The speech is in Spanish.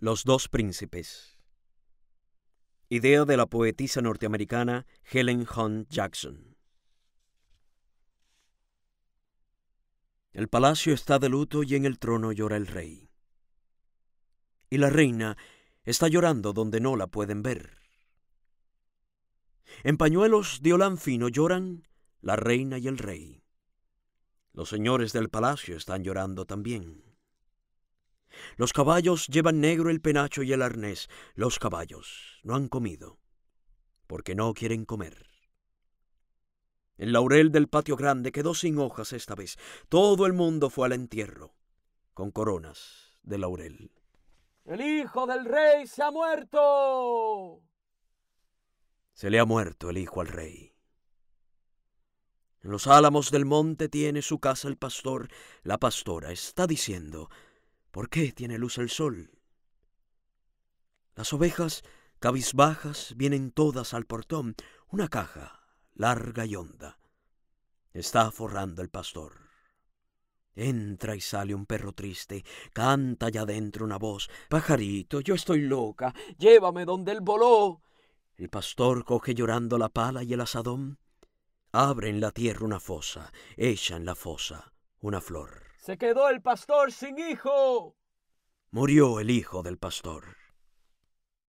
Los dos príncipes. Idea de la poetisa norteamericana Helen Hunt Jackson. El palacio está de luto y en el trono llora el rey. Y la reina está llorando donde no la pueden ver. En pañuelos de olán fino lloran la reina y el rey. Los señores del palacio están llorando también. Los caballos llevan negro el penacho y el arnés. Los caballos no han comido porque no quieren comer. El laurel del patio grande quedó sin hojas esta vez. Todo el mundo fue al entierro con coronas de laurel. El hijo del rey se ha muerto. Se le ha muerto el hijo al rey. En los álamos del monte tiene su casa el pastor. La pastora está diciendo, ¿Por qué tiene luz el sol? Las ovejas cabizbajas vienen todas al portón, una caja larga y honda. Está forrando el pastor. Entra y sale un perro triste, canta allá adentro una voz, Pajarito, yo estoy loca, llévame donde él voló. El pastor coge llorando la pala y el asadón, abre en la tierra una fosa, echa en la fosa una flor. Se quedó el pastor sin hijo. Murió el hijo del pastor.